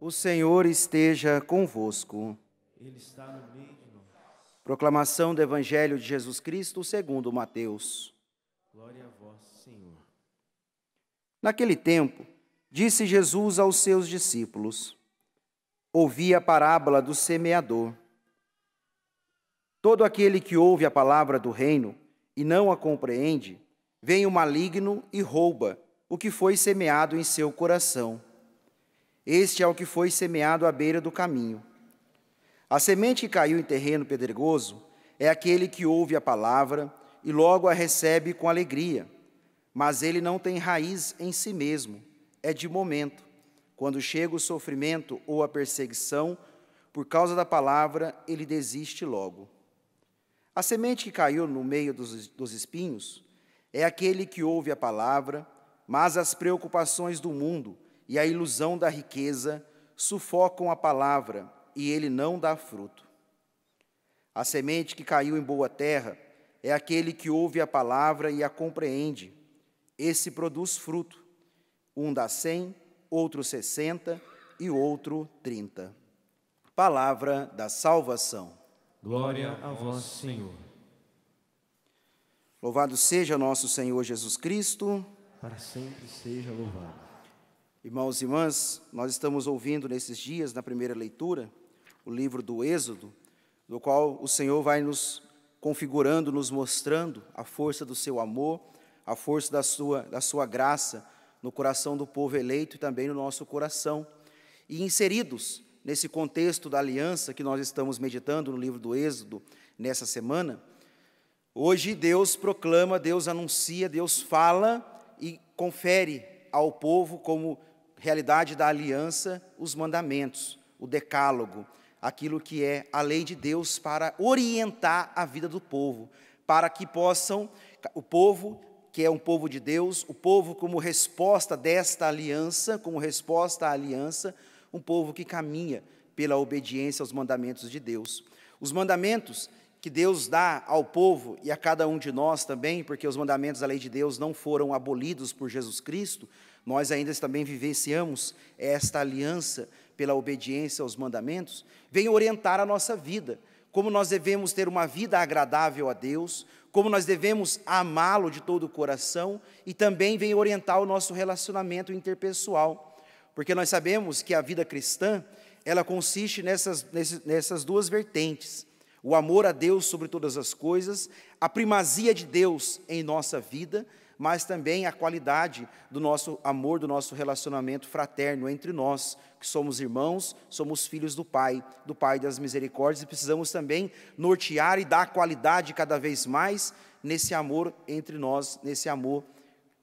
O Senhor esteja convosco. Ele está no meio de nós. Proclamação do Evangelho de Jesus Cristo segundo Mateus. Glória a vós, Senhor. Naquele tempo, disse Jesus aos seus discípulos: Ouvi a parábola do semeador. Todo aquele que ouve a palavra do reino e não a compreende, vem o maligno e rouba o que foi semeado em seu coração. Este é o que foi semeado à beira do caminho. A semente que caiu em terreno pedregoso é aquele que ouve a palavra e logo a recebe com alegria, mas ele não tem raiz em si mesmo, é de momento. Quando chega o sofrimento ou a perseguição, por causa da palavra, ele desiste logo. A semente que caiu no meio dos, dos espinhos é aquele que ouve a palavra mas as preocupações do mundo e a ilusão da riqueza sufocam a palavra e ele não dá fruto. A semente que caiu em boa terra é aquele que ouve a palavra e a compreende. Esse produz fruto. Um dá cem, outro sessenta e outro trinta. Palavra da salvação. Glória a vós, Senhor. Louvado seja nosso Senhor Jesus Cristo para sempre seja louvado. Irmãos e irmãs, nós estamos ouvindo nesses dias, na primeira leitura, o livro do Êxodo, no qual o Senhor vai nos configurando, nos mostrando a força do seu amor, a força da sua, da sua graça no coração do povo eleito e também no nosso coração. E inseridos nesse contexto da aliança que nós estamos meditando no livro do Êxodo nessa semana, hoje Deus proclama, Deus anuncia, Deus fala confere ao povo, como realidade da aliança, os mandamentos, o decálogo, aquilo que é a lei de Deus para orientar a vida do povo, para que possam, o povo, que é um povo de Deus, o povo, como resposta desta aliança, como resposta à aliança, um povo que caminha pela obediência aos mandamentos de Deus. Os mandamentos que Deus dá ao povo e a cada um de nós também, porque os mandamentos da lei de Deus não foram abolidos por Jesus Cristo, nós ainda também vivenciamos esta aliança pela obediência aos mandamentos, vem orientar a nossa vida, como nós devemos ter uma vida agradável a Deus, como nós devemos amá-lo de todo o coração e também vem orientar o nosso relacionamento interpessoal, porque nós sabemos que a vida cristã ela consiste nessas, nessas duas vertentes o amor a Deus sobre todas as coisas, a primazia de Deus em nossa vida, mas também a qualidade do nosso amor, do nosso relacionamento fraterno entre nós, que somos irmãos, somos filhos do Pai, do Pai das misericórdias, e precisamos também nortear e dar qualidade cada vez mais nesse amor entre nós, nesse amor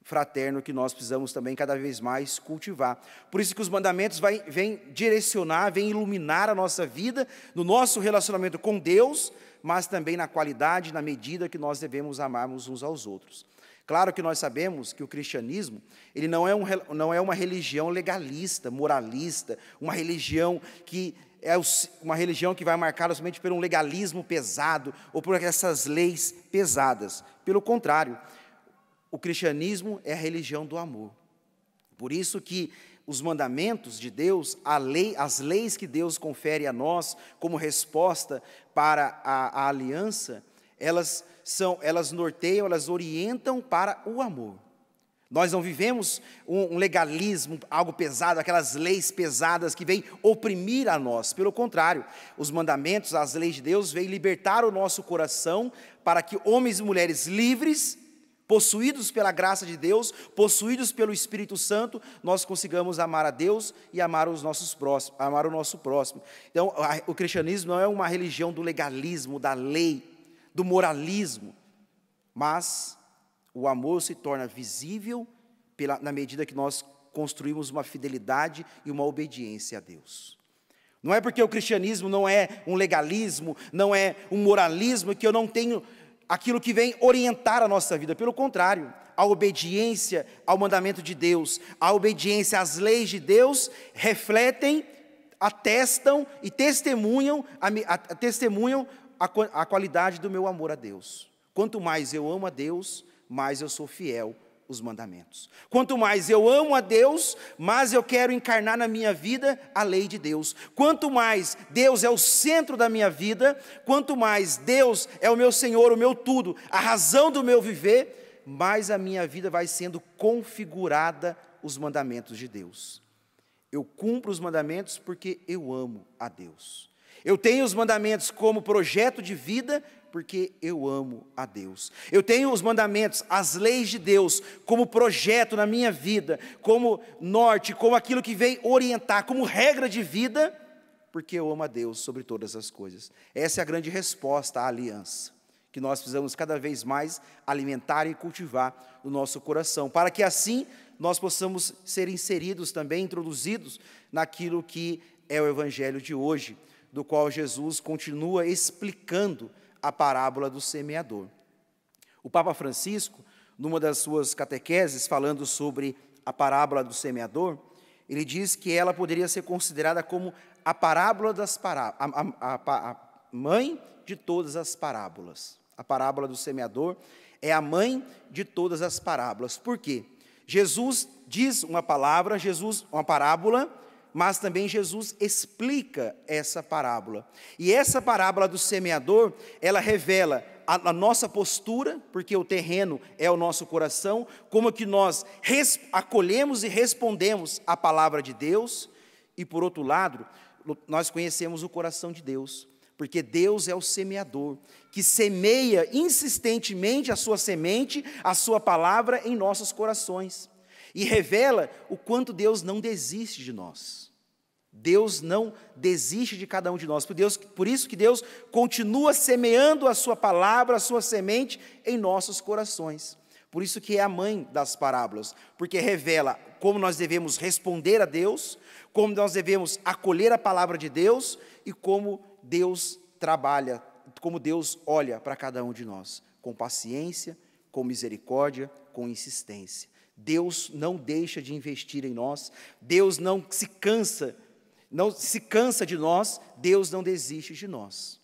fraterno que nós precisamos também cada vez mais cultivar. Por isso que os mandamentos vai, vêm direcionar, vêm iluminar a nossa vida, no nosso relacionamento com Deus, mas também na qualidade, na medida que nós devemos amarmos uns aos outros. Claro que nós sabemos que o cristianismo ele não é, um, não é uma religião legalista, moralista, uma religião que é uma religião que vai marcar somente por um legalismo pesado ou por essas leis pesadas. Pelo contrário, o cristianismo é a religião do amor. Por isso que os mandamentos de Deus, lei, as leis que Deus confere a nós como resposta para a, a aliança, elas são, elas norteiam, elas orientam para o amor. Nós não vivemos um, um legalismo, algo pesado, aquelas leis pesadas que vêm oprimir a nós. Pelo contrário, os mandamentos, as leis de Deus vêm libertar o nosso coração para que homens e mulheres livres possuídos pela graça de Deus, possuídos pelo Espírito Santo, nós consigamos amar a Deus e amar os nossos próximos, amar o nosso próximo. Então, o cristianismo não é uma religião do legalismo, da lei, do moralismo, mas o amor se torna visível pela, na medida que nós construímos uma fidelidade e uma obediência a Deus. Não é porque o cristianismo não é um legalismo, não é um moralismo, que eu não tenho aquilo que vem orientar a nossa vida. Pelo contrário, a obediência ao mandamento de Deus, a obediência às leis de Deus refletem, atestam e testemunham a, a, testemunham a, a qualidade do meu amor a Deus. Quanto mais eu amo a Deus, mais eu sou fiel os mandamentos. Quanto mais eu amo a Deus, mais eu quero encarnar na minha vida a lei de Deus. Quanto mais Deus é o centro da minha vida, quanto mais Deus é o meu Senhor, o meu tudo, a razão do meu viver, mais a minha vida vai sendo configurada os mandamentos de Deus. Eu cumpro os mandamentos porque eu amo a Deus. Eu tenho os mandamentos como projeto de vida porque eu amo a Deus. Eu tenho os mandamentos, as leis de Deus, como projeto na minha vida, como norte, como aquilo que vem orientar, como regra de vida, porque eu amo a Deus sobre todas as coisas. Essa é a grande resposta à aliança, que nós precisamos cada vez mais alimentar e cultivar no nosso coração, para que assim nós possamos ser inseridos também, introduzidos naquilo que é o Evangelho de hoje, do qual Jesus continua explicando a parábola do semeador. O Papa Francisco, numa das suas catequeses, falando sobre a parábola do semeador, ele diz que ela poderia ser considerada como a parábola das parábolas, a, a, a mãe de todas as parábolas. A parábola do semeador é a mãe de todas as parábolas. Por quê? Jesus diz uma palavra, Jesus, uma parábola, mas também Jesus explica essa parábola. E essa parábola do semeador, ela revela a, a nossa postura, porque o terreno é o nosso coração, como que nós res, acolhemos e respondemos à palavra de Deus, e por outro lado, nós conhecemos o coração de Deus, porque Deus é o semeador, que semeia insistentemente a sua semente, a sua palavra em nossos corações. E revela o quanto Deus não desiste de nós. Deus não desiste de cada um de nós. Por, Deus, por isso que Deus continua semeando a sua palavra, a sua semente em nossos corações. Por isso que é a mãe das parábolas, porque revela como nós devemos responder a Deus, como nós devemos acolher a palavra de Deus e como Deus trabalha, como Deus olha para cada um de nós, com paciência, com misericórdia, com insistência. Deus não deixa de investir em nós, Deus não se cansa, não se cansa de nós, Deus não desiste de nós.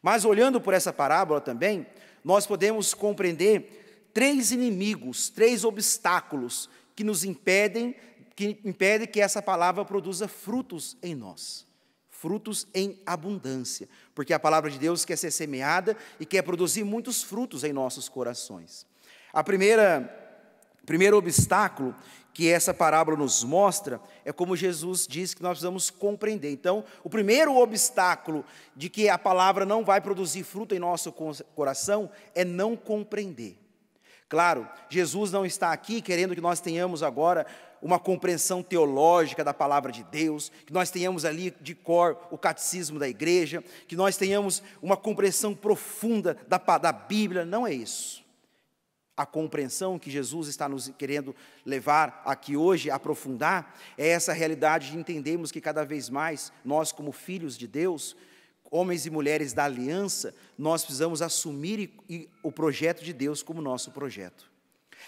Mas olhando por essa parábola também, nós podemos compreender três inimigos, três obstáculos que nos impedem, que impedem que essa palavra produza frutos em nós. Frutos em abundância, porque a palavra de Deus quer ser semeada e quer produzir muitos frutos em nossos corações. A primeira primeiro obstáculo que essa parábola nos mostra é como Jesus diz que nós precisamos compreender. Então, o primeiro obstáculo de que a palavra não vai produzir fruto em nosso coração é não compreender. Claro, Jesus não está aqui querendo que nós tenhamos agora uma compreensão teológica da palavra de Deus, que nós tenhamos ali de cor o catecismo da igreja, que nós tenhamos uma compreensão profunda da, da Bíblia. Não é isso. A compreensão que Jesus está nos querendo levar aqui hoje, aprofundar, é essa realidade de entendermos que cada vez mais nós, como filhos de Deus, homens e mulheres da aliança, nós precisamos assumir o projeto de Deus como nosso projeto.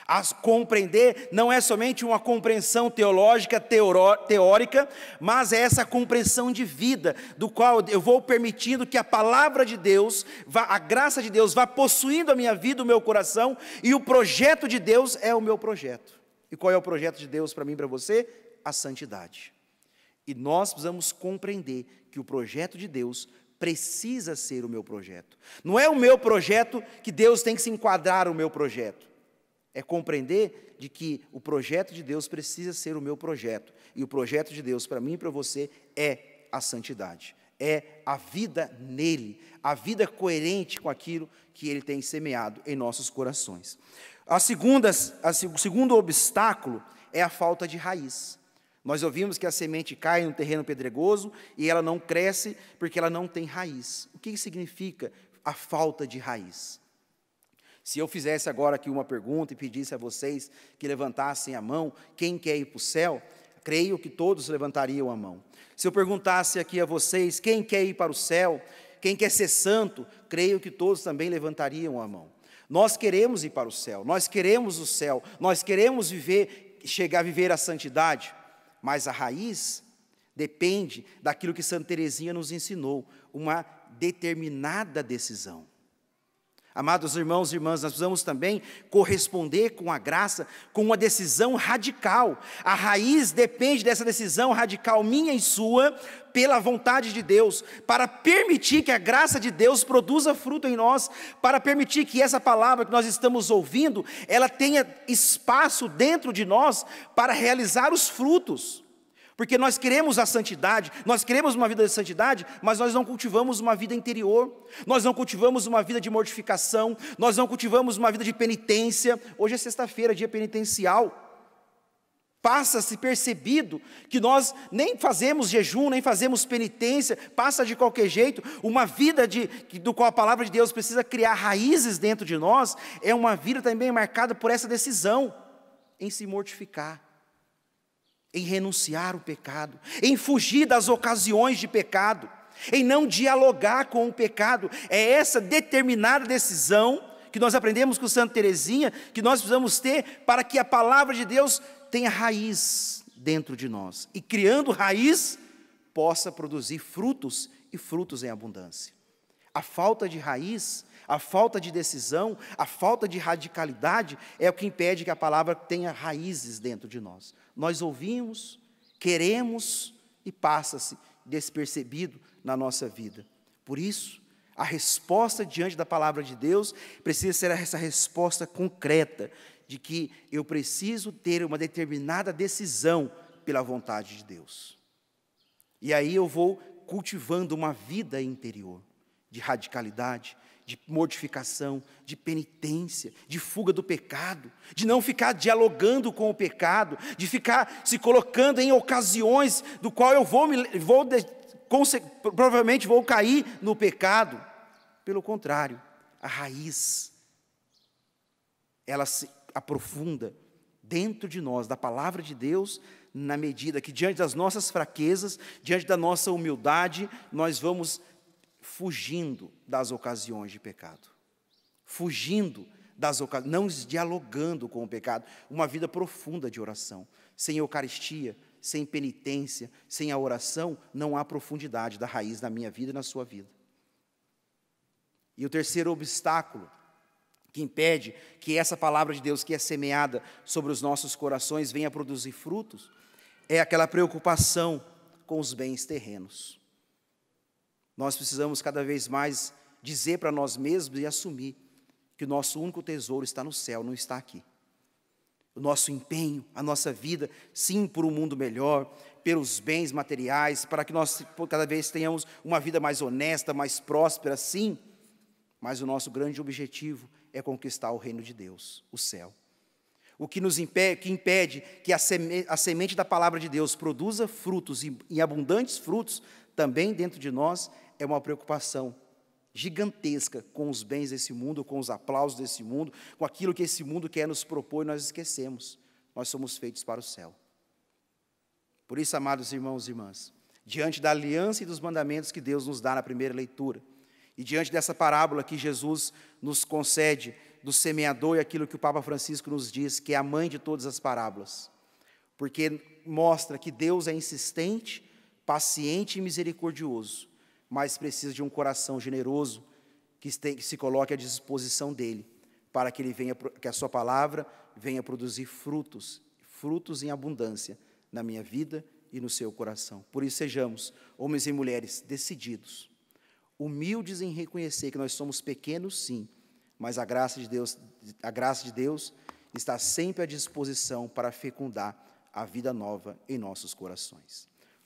A compreender não é somente uma compreensão teológica, teórica, mas é essa compreensão de vida, do qual eu vou permitindo que a palavra de Deus, vá, a graça de Deus, vá possuindo a minha vida, o meu coração, e o projeto de Deus é o meu projeto. E qual é o projeto de Deus para mim e para você? A santidade. E nós precisamos compreender que o projeto de Deus precisa ser o meu projeto. Não é o meu projeto que Deus tem que se enquadrar o meu projeto. É compreender de que o projeto de Deus precisa ser o meu projeto. E o projeto de Deus para mim e para você é a santidade, é a vida nele, a vida coerente com aquilo que ele tem semeado em nossos corações. A segunda, a, o segundo obstáculo é a falta de raiz. Nós ouvimos que a semente cai no terreno pedregoso e ela não cresce porque ela não tem raiz. O que significa a falta de raiz? Se eu fizesse agora aqui uma pergunta e pedisse a vocês que levantassem a mão, quem quer ir para o céu? Creio que todos levantariam a mão. Se eu perguntasse aqui a vocês quem quer ir para o céu, quem quer ser santo, creio que todos também levantariam a mão. Nós queremos ir para o céu, nós queremos o céu, nós queremos viver, chegar a viver a santidade, mas a raiz depende daquilo que Santa Teresinha nos ensinou, uma determinada decisão. Amados irmãos e irmãs, nós precisamos também corresponder com a graça com uma decisão radical. A raiz depende dessa decisão radical minha e sua, pela vontade de Deus, para permitir que a graça de Deus produza fruto em nós, para permitir que essa palavra que nós estamos ouvindo, ela tenha espaço dentro de nós para realizar os frutos. Porque nós queremos a santidade, nós queremos uma vida de santidade, mas nós não cultivamos uma vida interior, nós não cultivamos uma vida de mortificação, nós não cultivamos uma vida de penitência. Hoje é sexta-feira, dia penitencial. Passa-se percebido que nós nem fazemos jejum, nem fazemos penitência, passa de qualquer jeito. Uma vida de, do qual a palavra de Deus precisa criar raízes dentro de nós, é uma vida também marcada por essa decisão em se mortificar em renunciar o pecado, em fugir das ocasiões de pecado, em não dialogar com o pecado. É essa determinada decisão que nós aprendemos com Santa Teresinha, que nós precisamos ter para que a palavra de Deus tenha raiz dentro de nós e criando raiz possa produzir frutos e frutos em abundância. A falta de raiz a falta de decisão, a falta de radicalidade é o que impede que a palavra tenha raízes dentro de nós. Nós ouvimos, queremos e passa-se despercebido na nossa vida. Por isso, a resposta diante da palavra de Deus precisa ser essa resposta concreta de que eu preciso ter uma determinada decisão pela vontade de Deus. E aí eu vou cultivando uma vida interior de radicalidade, de modificação, de penitência, de fuga do pecado, de não ficar dialogando com o pecado, de ficar se colocando em ocasiões do qual eu vou, me, vou provavelmente vou cair no pecado. Pelo contrário, a raiz ela se aprofunda dentro de nós, da palavra de Deus, na medida que diante das nossas fraquezas, diante da nossa humildade, nós vamos fugindo das ocasiões de pecado. Fugindo das ocasiões, não dialogando com o pecado. Uma vida profunda de oração. Sem Eucaristia, sem penitência, sem a oração, não há profundidade da raiz na minha vida e na sua vida. E o terceiro obstáculo que impede que essa palavra de Deus que é semeada sobre os nossos corações venha produzir frutos é aquela preocupação com os bens terrenos. Nós precisamos cada vez mais dizer para nós mesmos e assumir que o nosso único tesouro está no céu, não está aqui. O nosso empenho, a nossa vida, sim, por um mundo melhor, pelos bens materiais, para que nós cada vez tenhamos uma vida mais honesta, mais próspera, sim, mas o nosso grande objetivo é conquistar o reino de Deus, o céu. O que nos impede que, impede que a, semente da palavra de Deus produza frutos e abundantes frutos também dentro de nós é uma preocupação gigantesca com os bens desse mundo, com os aplausos desse mundo, com aquilo que esse mundo quer nos propor e nós esquecemos. Nós somos feitos para o céu. Por isso, amados irmãos e irmãs, diante da aliança e dos mandamentos que Deus nos dá na primeira leitura, e diante dessa parábola que Jesus nos concede do semeador e aquilo que o Papa Francisco nos diz, que é a mãe de todas as parábolas, porque mostra que Deus é insistente paciente e misericordioso, mas precisa de um coração generoso que se coloque à disposição dele, para que ele venha que a sua palavra venha produzir frutos, frutos em abundância na minha vida e no seu coração. Por isso sejamos homens e mulheres decididos, humildes em reconhecer que nós somos pequenos sim, mas a graça de Deus, a graça de Deus está sempre à disposição para fecundar a vida nova em nossos corações.